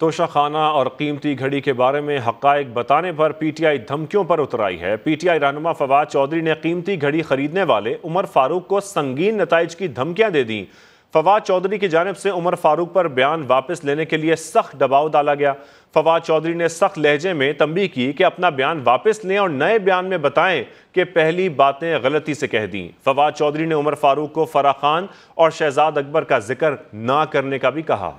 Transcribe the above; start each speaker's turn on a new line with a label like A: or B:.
A: तोशाखाना और कीमती घड़ी के बारे में हकायक बताने पर पी टी आई धमकियों पर उतर आई है पी टी आई रहनुमा फवाद चौधरी ने कीमती घड़ी खरीदने वाले उमर फारूक को संगीन नतज की धमकियां दे दी फवाद चौधरी की जानब से उमर फारूक पर बयान वापस लेने के लिए सख्त दबाव डाला गया फवाद चौधरी ने सख्त लहजे में तंबी की कि अपना बयान वापस लें और नए बयान में बताएं कि पहली बातें गलती से कह दी फवाद चौधरी ने उमर फारूक को फरा खान और शहजाद अकबर का जिक्र ना करने का भी कहा